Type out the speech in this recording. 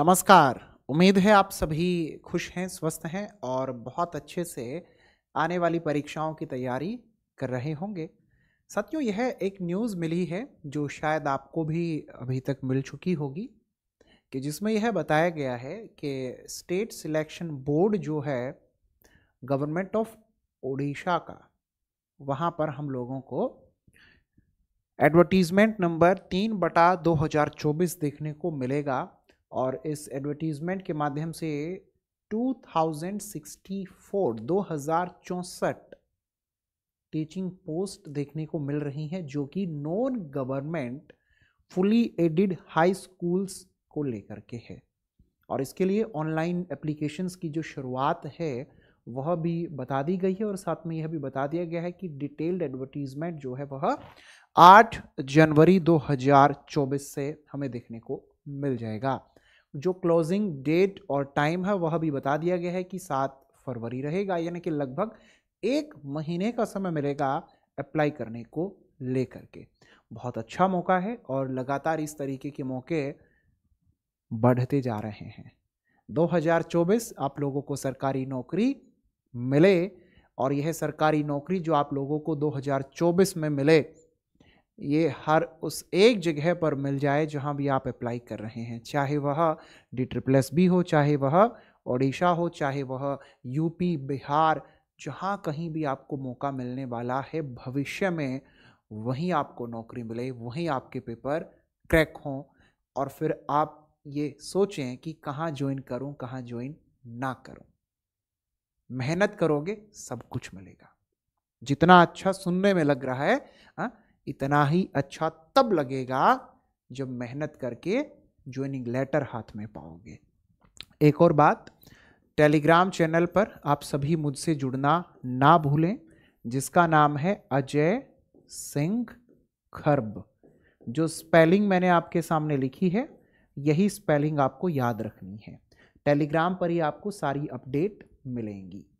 नमस्कार उम्मीद है आप सभी खुश हैं स्वस्थ हैं और बहुत अच्छे से आने वाली परीक्षाओं की तैयारी कर रहे होंगे साथियों यह एक न्यूज़ मिली है जो शायद आपको भी अभी तक मिल चुकी होगी कि जिसमें यह बताया गया है कि स्टेट सिलेक्शन बोर्ड जो है गवर्नमेंट ऑफ ओडिशा का वहाँ पर हम लोगों को एडवर्टीज़मेंट नंबर तीन बटा चौबीस देखने को मिलेगा और इस एडवर्टीज़मेंट के माध्यम से 2064 2064 टीचिंग पोस्ट देखने को मिल रही हैं जो कि non government fully aided high schools को लेकर के है और इसके लिए ऑनलाइन एप्लीकेशंस की जो शुरुआत है वह भी बता दी गई है और साथ में यह भी बता दिया गया है कि डिटेल्ड एडवर्टीजमेंट जो है वह 8 जनवरी 2024 से हमें देखने को मिल जाएगा जो क्लोजिंग डेट और टाइम है वह भी बता दिया गया है कि सात फरवरी रहेगा यानी कि लगभग एक महीने का समय मिलेगा अप्लाई करने को लेकर के बहुत अच्छा मौका है और लगातार इस तरीके के मौके बढ़ते जा रहे हैं 2024 आप लोगों को सरकारी नौकरी मिले और यह सरकारी नौकरी जो आप लोगों को 2024 में मिले ये हर उस एक जगह पर मिल जाए जहाँ भी आप अप्लाई कर रहे हैं चाहे वह डी ट्रिप्लस बी हो चाहे वह ओडिशा हो चाहे वह यूपी बिहार जहाँ कहीं भी आपको मौका मिलने वाला है भविष्य में वहीं आपको नौकरी मिले वहीं आपके पेपर क्रैक हों और फिर आप ये सोचें कि कहाँ ज्वाइन करूँ कहाँ ज्वाइन ना करूँ मेहनत करोगे सब कुछ मिलेगा जितना अच्छा सुनने में लग रहा है हा? इतना ही अच्छा तब लगेगा जब मेहनत करके ज्वाइनिंग लेटर हाथ में पाओगे एक और बात टेलीग्राम चैनल पर आप सभी मुझसे जुड़ना ना भूलें जिसका नाम है अजय सिंह खर्ब जो स्पेलिंग मैंने आपके सामने लिखी है यही स्पेलिंग आपको याद रखनी है टेलीग्राम पर ही आपको सारी अपडेट मिलेंगी